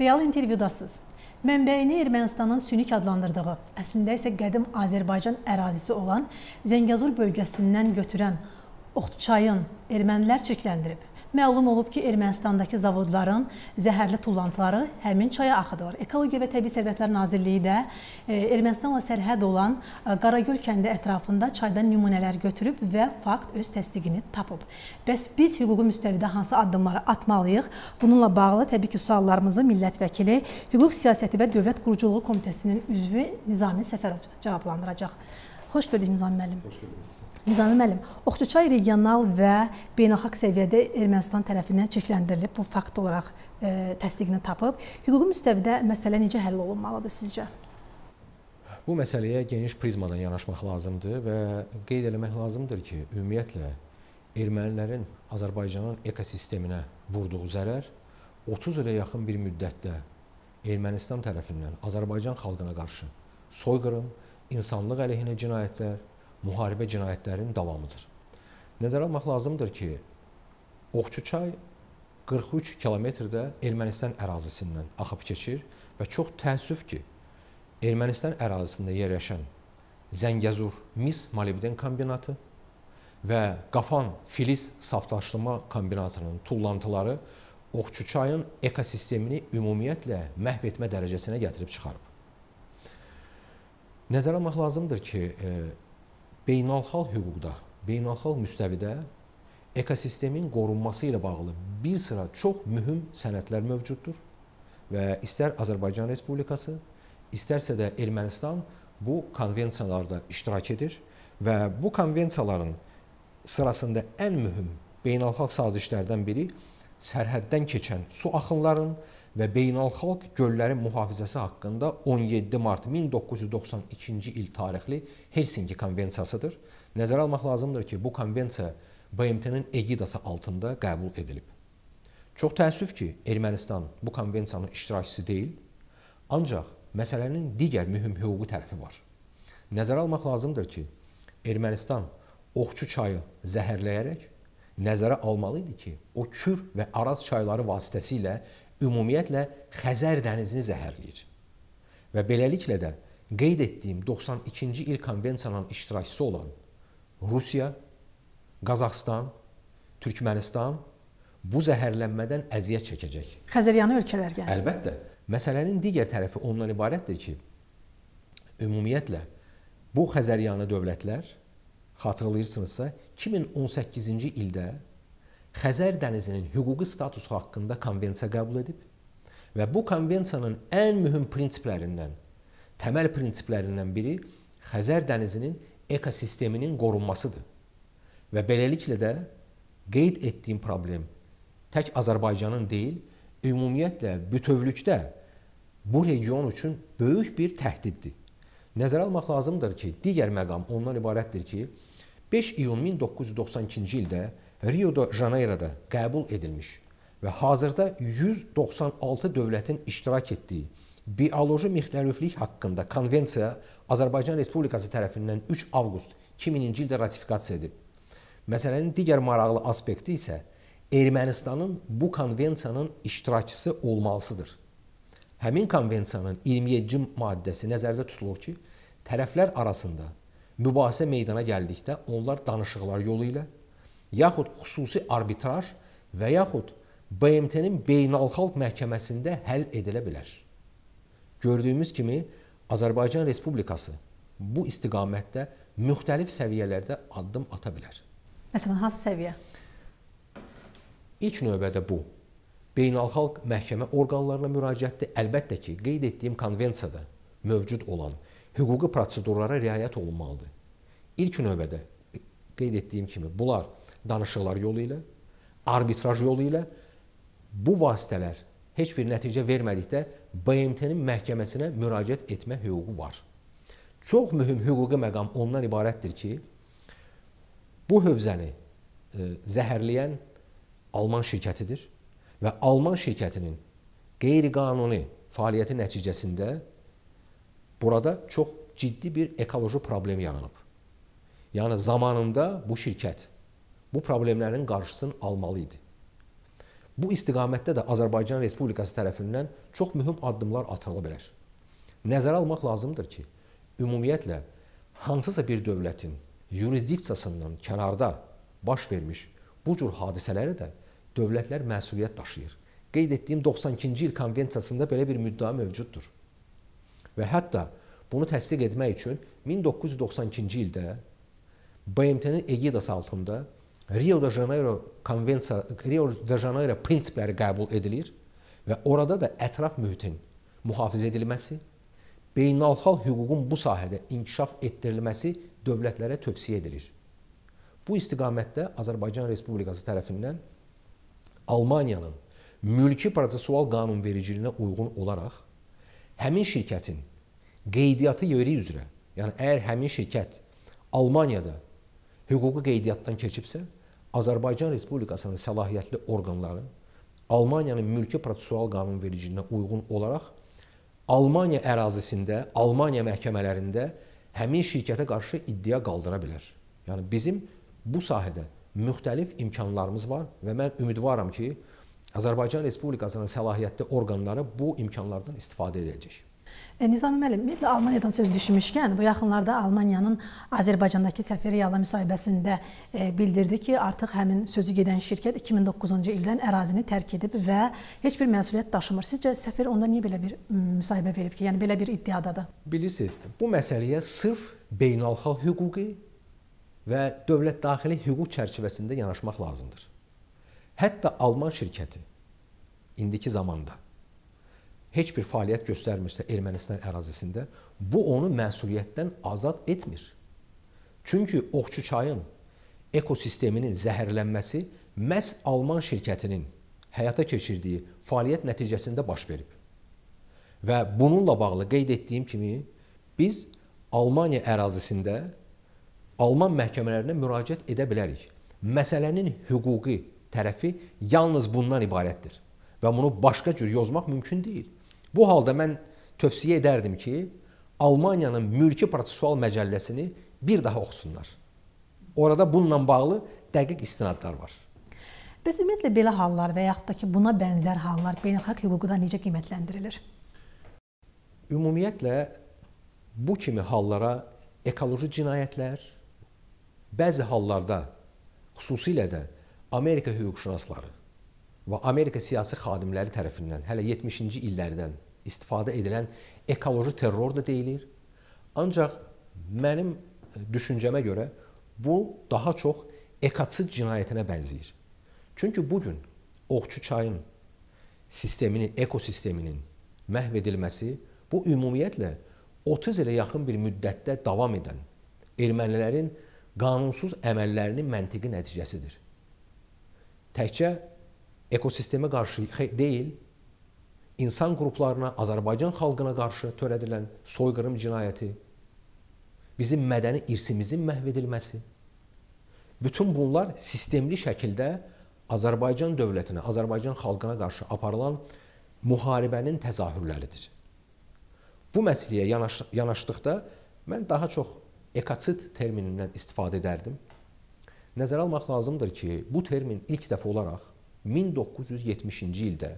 Real intervyudasız. Mənbəyini Ermənistanın Sünik adlandırdığı, əslində isə qədim Azərbaycan ərazisi olan Zəngəzur bölgəsindən götürən Oxtçayın ermənilər çirkləndirib. Məlum olub ki, Ermənistandakı zavodların zəhərli tullantıları həmin çaya axıdılır. Ekologiya və Təbii Sərvətlər Nazirliyi də e, Ermənistanla sərhəd olan e, Qaragöl kəndi ətrafında çaydan nümunələr götürüb və fakt öz təsdiqini tapıb. Bəs biz hüquqi müstəvidə hansı addımları atmalıyıq? Bununla bağlı təbii ki, suallarımızı millət vəkili, Hüquq siyasəti və dövlət quruculuğu komitəsinin üzvü Nizami Səfərov cavablandıracaq. Xoş gördük Nizami müəllim. Xoş gördük. Nizami müəllim, Oxçuçay regional və beynəlxalq səviyyədə Ermənistan tərəfindən çirkləndirilib. Bu fakt olaraq e, təsdiqini tapıb. Hüquqi müstəvidə məsələ necə həll olunmalıdır sizcə? Bu məsələyə geniş prizmadan yanaşmaq lazımdır və qeyd eləmək lazımdır ki, ümumiyyətlə ermənilərin Azərbaycanın ekosisteminə vurduğu zərər 30 ilə yaxın bir müddətdə Ermənistan tərəfindən Azərbaycan xalqına qarşı soyqırım, insanlıq əleyhinə cinayətlər, müharibə cinayətlərinin davamıdır. Nəzərə almaq lazımdır ki, Oxçuçay 43 kilometrdə Ermənistan ərazisindən axıb keçir və çox təəssüf ki, Ermənistan ərazisində yerləşən Zəngəzur mis molibden kombinatı və Qafan filiz saflaşdırma kombinatının tullantıları Oxçuçayın ekosistemini ümumiyyətlə məhv etmə dərəcəsinə gətirib çıxarıb. Nəzərə almaq lazımdır ki, e, beynəlxalq hüquqda, beynəlxalq müstəvidə ekosistemin qorunması ilə bağlı bir sıra çox mühüm sənədlər mövcuddur və istər Azərbaycan Respublikası, istərsə də Ermənistan bu konvensiyalarda iştirak edir və bu konvensiyaların sırasında ən mühüm beynəlxalq sazişlərdən biri sərhəddən keçən su axınlarının və beynəlxalq göllərin mühafizəsi haqqında 17 mart 1992-ci il tarixli Helsinki konvensiyasıdır. Nəzərə almaq lazımdır ki, bu konvensiya BMT-nin egidası altında qəbul edilib. Çox təəssüf ki, Ermənistan bu konvensiyanın iştirakçısı deyil, ancaq məsələnin digər mühüm hüquqi tərəfi var. Nəzərə almaq lazımdır ki, Ermənistan Oxçu çayı zəhərləyərək nəzərə almalı idi ki, o Kür və Araz çayları vasitəsilə ümumiyyətlə Xəzər dənizini zəhərləyir. Və beləliklə də qeyd etdiyim 92-ci il konvensiyanın iştirakçısı olan Rusiya, Qazaxstan, Türkmənistan bu zəhərlənmədən əziyyət çəkəcək. Xəzəryanı ölkələr gəlir. Yəni. Əlbəttə. Məsələnin digər tərəfi ondan ibarətdir ki, ümumiyyətlə bu Xəzəryanı dövlətlər xatırlayırsınızsa 2018-ci ildə Xəzər dənizinin hüquqi statusu haqqında konvensiya qəbul edib və bu konvensiyanın ən mühüm prinsiplərindən, təməl prinsiplərindən biri Xəzər dənizinin ekosisteminin qorunmasıdır. Və beləliklə də qeyd etdiyim problem tək Azərbaycanın deyil, ümumiyyətlə bütövlükdə bu region üçün böyük bir təhdiddir. Nəzərə almaq lazımdır ki, digər məqam ondan ibarətdir ki, 5 iyun 1992-ci ildə Rio de Janeyroda qəbul edilmiş və hazırda 196 dövlətin iştirak etdiyi bioloji müxtəliflik haqqında konvensiya Azərbaycan Respublikası tərəfindən 3 avqust 2000-ci ildə ratifikasiya edib. Məsələnin digər maraqlı aspekti isə Ermənistanın bu konvensiyanın iştirakçısı olmalısıdır. Həmin konvensiyanın 27-ci maddəsi nəzərdə tutulur ki, tərəflər arasında mübahisə meydana gəldikdə onlar danışıqlar yolu ilə yaxud xüsusi arbitraj və yaxud BMT-nin beynəlxalq məhkəməsində həll edilə bilər. Gördüyümüz kimi Azərbaycan Respublikası bu istiqamətdə müxtəlif səviyyələrdə addım ata bilər. Məsələn, hansı səviyyə? İlk növbədə bu beynəlxalq məhkəmə orqanlarına müraciətdir. Əlbəttə ki, qeyd etdiyim konvensiyada mövcud olan hüquqi prosedurlara riayət olunmalıdır. İlk növbədə qeyd etdiyim kimi bunlar danışıqlar yolu ilə, arbitraj yolu ilə bu vasitələr heç bir nəticə vermədikdə BMT-nin məhkəməsinə müraciət etmə hüququ var. Çox mühüm hüquqi məqam ondan ibarətdir ki, bu hövzəni e, zəhərləyən Alman şirkətidir və Alman şirkətinin qeyri-qanuni fəaliyyəti nəticəsində Burada çox ciddi bir ekoloji problemi yaranıb. Yəni zamanında bu şirkət bu problemlərin qarşısını almalı idi. Bu istiqamətdə də Azərbaycan Respublikası tərəfindən çox mühüm addımlar atıla bilər. Nəzərə almaq lazımdır ki, ümumiyyətlə hansısa bir dövlətin yurisdiksiyasından kənarda baş vermiş bu cür hadisələri də dövlətlər məsuliyyət daşıyır. Qeyd etdiyim 92-ci il konvensiyasında belə bir müddəa mövcuddur. Və hətta bunu təsdiq etmək üçün 1992-ci ildə BMT-nin egidası altında Rio de Janeiro konvensiya Rio de Janeiro prinsipləri qəbul edilir və orada da ətraf mühitin mühafizə edilməsi, beynəlxalq hüququn bu sahədə inkişaf etdirilməsi dövlətlərə tövsiyə edilir. Bu istiqamətdə Azərbaycan Respublikası tərəfindən Almaniyanın mülki prosesual qanunvericiliyinə uyğun olaraq həmin şirkətin qeydiyyatı yeri üzrə, yəni əgər həmin şirkət Almaniyada hüquqi qeydiyyatdan keçibsə, Azərbaycan Respublikasının səlahiyyətli orqanları Almaniyanın mülki prosesual qanunvericiliyinə uyğun olaraq Almaniya ərazisində, Almaniya məhkəmələrində həmin şirkətə qarşı iddia qaldıra bilər. Yəni bizim bu sahədə müxtəlif imkanlarımız var və mən ümidvaram ki, Azərbaycan Respublikasının səlahiyyətli orqanları bu imkanlardan istifadə edəcək. E, Nizami müəllim, ümumiyyətlə Almaniyadan söz düşmüşkən, bu yaxınlarda Almaniyanın Azərbaycandakı səfiri yala müsahibəsində e, bildirdi ki, artıq həmin sözü gedən şirkət 2009-cu ildən ərazini tərk edib və heç bir məsuliyyət daşımır. Sizcə səfir onda niyə belə bir müsahibə verib ki, yəni belə bir iddiadadır? Bilirsiniz, bu məsələyə sırf beynəlxalq hüquqi və dövlət daxili hüquq çərçivəsində yanaşmaq lazımdır. Hətta Alman şirkəti indiki zamanda heç bir fəaliyyət göstərmirsə Ermənistan ərazisində, bu onu məsuliyyətdən azad etmir. Çünki Oxçu çayın ekosisteminin zəhərlənməsi məhz Alman şirkətinin həyata keçirdiyi fəaliyyət nəticəsində baş verib. Və bununla bağlı qeyd etdiyim kimi biz Almaniya ərazisində Alman məhkəmələrinə müraciət edə bilərik. Məsələnin hüquqi tərəfi yalnız bundan ibarətdir. Və bunu başqa cür yozmaq mümkün deyil. Bu halda mən tövsiyə edərdim ki, Almaniyanın mülki prosesual məcəlləsini bir daha oxusunlar. Orada bununla bağlı dəqiq istinadlar var. Bəs ümumiyyətlə belə hallar və yaxud da ki, buna bənzər hallar beynəlxalq hüquqda necə qiymətləndirilir? Ümumiyyətlə bu kimi hallara ekoloji cinayətlər, bəzi hallarda xüsusilə də Amerika hüquqşünasları və Amerika siyasi xadimləri tərəfindən hələ 70-ci illərdən istifadə edilən ekoloji terror da deyilir. Ancaq mənim e, düşüncəmə görə bu daha çox ekotsid cinayətinə bənzəyir. Çünki bu gün Oxçu çayın sisteminin, ekosisteminin məhv edilməsi bu ümumiyyətlə 30 ilə yaxın bir müddətdə davam edən ermənilərin qanunsuz əməllərinin məntiqi nəticəsidir təkcə ekosistemə qarşı deyil, insan qruplarına, Azərbaycan xalqına qarşı törədilən soyqırım cinayəti, bizim mədəni irsimizin məhv edilməsi. Bütün bunlar sistemli şəkildə Azərbaycan dövlətinə, Azərbaycan xalqına qarşı aparılan müharibənin təzahürləridir. Bu məsələyə yanaş yanaşdıqda mən daha çox ekotsit terminindən istifadə edərdim. Nəzərə almaq lazımdır ki, bu termin ilk dəfə olaraq 1970-ci ildə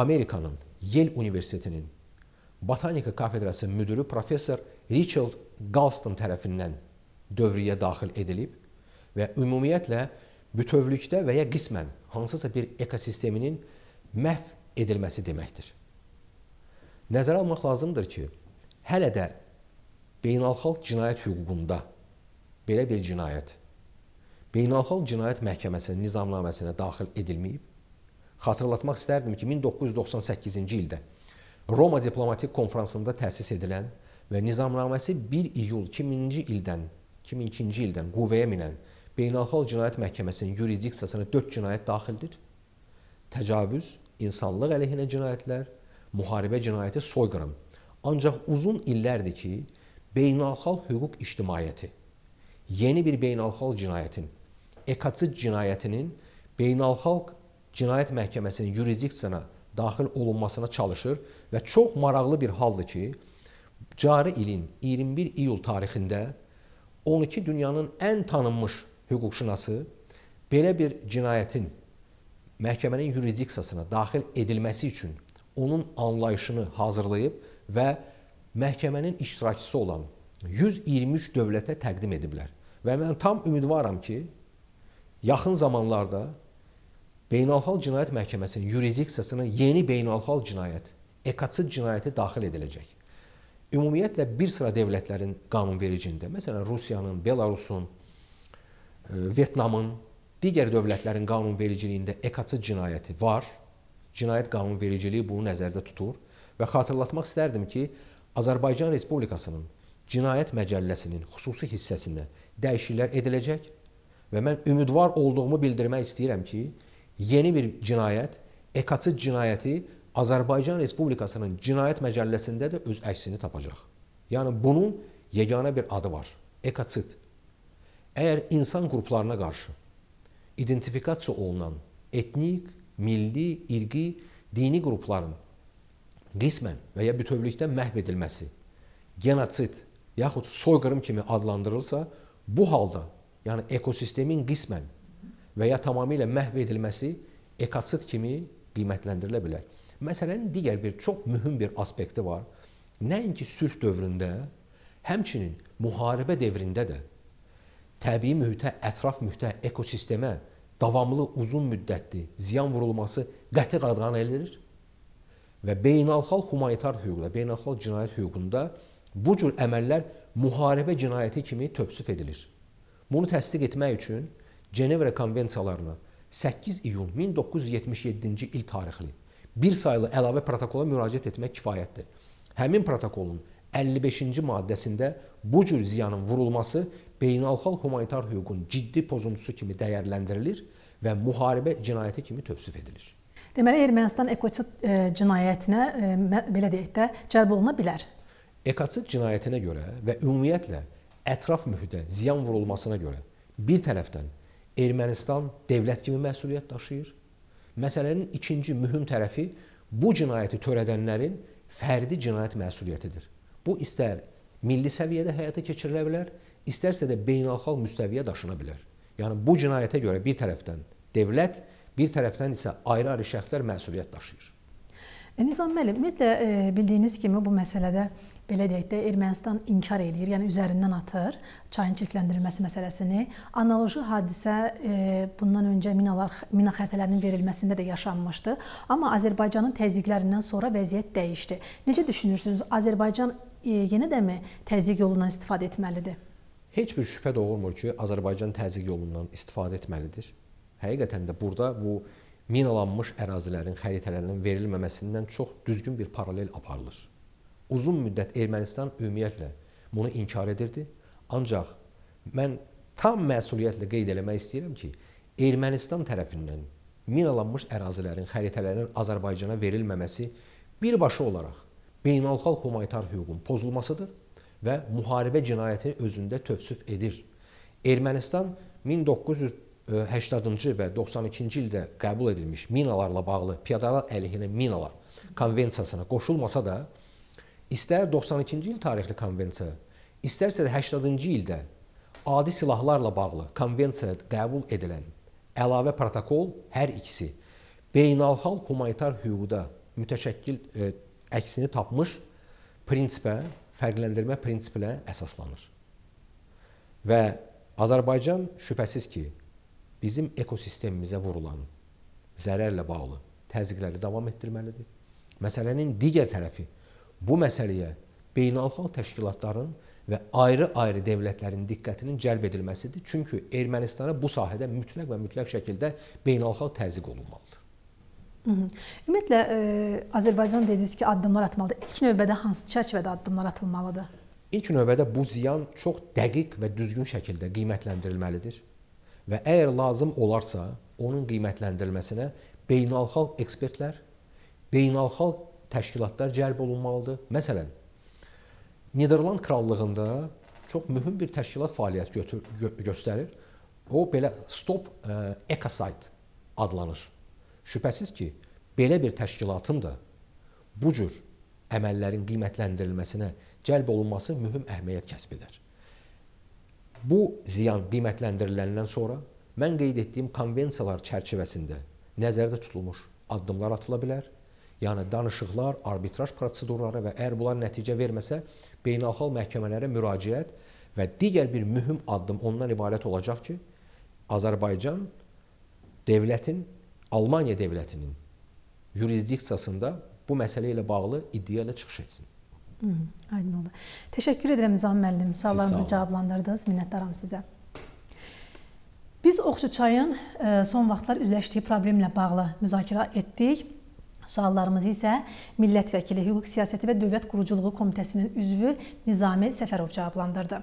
Amerikanın Yel Universitetinin botanika kafedrası müdiri professor Richard Galston tərəfindən dövriyə daxil edilib və ümumiyyətlə bütövlükdə və ya qismən hansısa bir ekosisteminin məhv edilməsi deməkdir. Nəzərə almaq lazımdır ki, hələ də beynəlxalq cinayət hüququnda belə bir cinayət Beynəlxalq Cinayət Məhkəməsinin nizamnaməsinə daxil edilməyib. Xatırlatmaq istərdim ki, 1998-ci ildə Roma diplomatik konfransında təsis edilən və nizamnaməsi 1 iyul 2000-ci ildən 2002-ci ildən qüvvəyə minən Beynəlxalq Cinayət Məhkəməsinin yurisdiksiyasına 4 cinayət daxildir. Təcavüz, insanlıq əleyhinə cinayətlər, müharibə cinayəti, soyqırım. Ancaq uzun illərdir ki, beynəlxalq hüquq ictimaiyyəti yeni bir beynəlxalq cinayətin, ekatsit cinayətinin beynəlxalq cinayət məhkəməsinin yurisdiksiyasına daxil olunmasına çalışır və çox maraqlı bir haldır ki, cari ilin 21 iyul tarixində 12 dünyanın ən tanınmış hüquqşünası belə bir cinayətin məhkəmənin yurisdiksiyasına daxil edilməsi üçün onun anlayışını hazırlayıb və məhkəmənin iştirakçısı olan 123 dövlətə təqdim ediblər. Və mən tam ümidvaram ki, yaxın zamanlarda Beynəlxalq Cinayət Məhkəməsinin yurisdiksiyasına yeni beynəlxalq cinayət, ekatsid cinayəti daxil ediləcək. Ümumiyyətlə bir sıra dövlətlərin qanunvericində, məsələn Rusiyanın, Belarusun, e, Vyetnamın, digər dövlətlərin qanunvericiliyində ekatsid cinayəti var. Cinayət qanunvericiliyi bunu nəzərdə tutur və xatırlatmaq istərdim ki, Azərbaycan Respublikasının Cinayət Məcəlləsinin xüsusi hissəsinə dəyişikliklər ediləcək və mən ümidvar olduğumu bildirmək istəyirəm ki, yeni bir cinayət, ekatı cinayəti Azərbaycan Respublikasının Cinayət Məcəlləsində də öz əksini tapacaq. Yəni bunun yeganə bir adı var. Ekatsit. Əgər insan qruplarına qarşı identifikasiya olunan etnik, milli, irqi, dini qrupların qismən və ya bütövlükdə məhv edilməsi genotsid yaxud soyqırım kimi adlandırılsa, Bu halda, yəni ekosistemin qismən və ya tamamilə məhv edilməsi ekotsid kimi qiymətləndirilə bilər. Məsələnin digər bir çox mühüm bir aspekti var. Nəinki sülh dövründə, həmçinin müharibə dövründə də təbii mühitə, ətraf mühitə, ekosistemə davamlı uzun müddətli ziyan vurulması qəti qadağan edilir və beynəlxalq humanitar hüquqda, beynəlxalq cinayət hüququnda bu cür əməllər müharibə cinayəti kimi tövsif edilir. Bunu təsdiq etmək üçün Cenevra konvensiyalarına 8 iyun 1977-ci il tarixli bir saylı əlavə protokola müraciət etmək kifayətdir. Həmin protokolun 55-ci maddəsində bu cür ziyanın vurulması beynəlxalq humanitar hüququn ciddi pozuntusu kimi dəyərləndirilir və müharibə cinayəti kimi tövsif edilir. Deməli Ermənistan ekotsid e, cinayətinə e, belə deyək də cəlb oluna bilər. Ekatsit cinayətinə görə və ümumiyyətlə ətraf mühitə ziyan vurulmasına görə bir tərəfdən Ermənistan dövlət kimi məsuliyyət daşıyır. Məsələnin ikinci mühüm tərəfi bu cinayəti törədənlərin fərdi cinayət məsuliyyətidir. Bu istər milli səviyyədə həyata keçirilə bilər, istərsə də beynəlxalq müstəviyə daşına bilər. Yəni bu cinayətə görə bir tərəfdən dövlət, bir tərəfdən isə ayrı-ayrı şəxslər məsuliyyət daşıyır. E, Nizam müəllim, ümumiyyətlə e, bildiyiniz kimi bu məsələdə belə deyək də Ermənistan inkar eləyir, yəni üzərindən atır çayın çirkləndirilməsi məsələsini. Analoji hadisə e, bundan öncə minalar mina xəritələrinin verilməsində də yaşanmışdı, amma Azərbaycanın təzyiqlərindən sonra vəziyyət dəyişdi. Necə düşünürsünüz? Azərbaycan e, yenə dəmi təzyiq yolundan istifadə etməlidir? Heç bir şübhə doğurmur ki, Azərbaycan təzyiq yolundan istifadə etməlidir. Həqiqətən də burada bu e, minalanmış ərazilərin xəritələrinin verilməməsindən çox düzgün bir paralel aparılır. Uzun müddət Ermənistan ümumiyyətlə bunu inkar edirdi. Ancaq mən tam məsuliyyətlə qeyd eləmək istəyirəm ki, Ermənistan tərəfindən minalanmış ərazilərin xəritələrinin Azərbaycana verilməməsi birbaşa olaraq beynəlxalq humanitar hüququn pozulmasıdır və müharibə cinayətini özündə tövsif edir. Ermənistan 1900 80-cı və 92-ci ildə qəbul edilmiş minalarla bağlı piyadalar əleyhinə minalar konvensiyasına qoşulmasa da, istər 92-ci il tarixli konvensiya, istərsə də 80-cı ildə adi silahlarla bağlı konvensiyaya qəbul edilən əlavə protokol hər ikisi beynəlxalq humanitar hüquqda mütəşəkkil ə, e, əksini tapmış prinsipə, fərqləndirmə prinsipinə əsaslanır. Və Azərbaycan şübhəsiz ki, bizim ekosistemimizə vurulan zərərlə bağlı təzyiqləri davam etdirməlidir. Məsələnin digər tərəfi bu məsələyə beynəlxalq təşkilatların və ayrı-ayrı dövlətlərin diqqətinin cəlb edilməsidir. Çünki Ermənistana bu sahədə mütləq və mütləq şəkildə beynəlxalq təzyiq olunmalıdır. Ümumiyyətlə ə, e, Azərbaycan dediniz ki, addımlar atmalıdır. İlk növbədə hansı çərçivədə addımlar atılmalıdır? İlk növbədə bu ziyan çox dəqiq və düzgün şəkildə qiymətləndirilməlidir və əgər lazım olarsa, onun qiymətləndirilməsinə beynəlxalq ekspertlər, beynəlxalq təşkilatlar cəlb olunmalıdır. Məsələn, Niderland Krallığında çox mühüm bir təşkilat fəaliyyət götür, gö göstərir. O belə Stop e, Ecocide adlanır. Şübhəsiz ki, belə bir təşkilatın da bu cür əməllərin qiymətləndirilməsinə cəlb olunması mühüm əhəmiyyət kəsb edər. Bu ziyan qiymətləndiriləndən sonra mən qeyd etdiyim konvensiyalar çərçivəsində nəzərdə tutulmuş addımlar atıla bilər. Yəni danışıqlar, arbitraj prosedurları və əgər bunlar nəticə verməsə, beynəlxalq məhkəmələrə müraciət və digər bir mühüm addım ondan ibarət olacaq ki, Azərbaycan dövlətin Almaniya dövlətinin yurisdiksiyasında bu məsələ ilə bağlı iddia ilə çıxış etsin. Hı, aydın oldu. Təşəkkür edirəm Nizam müəllim. Suallarımızı cavablandırdınız. Minnətdaram sizə. Biz Oxçuçayın e, son vaxtlar üzləşdiyi problemlə bağlı müzakirə etdik. Suallarımızı isə millət vəkili, hüquq siyasəti və dövlət quruculuğu komitəsinin üzvü Nizami Səfərov cavablandırdı.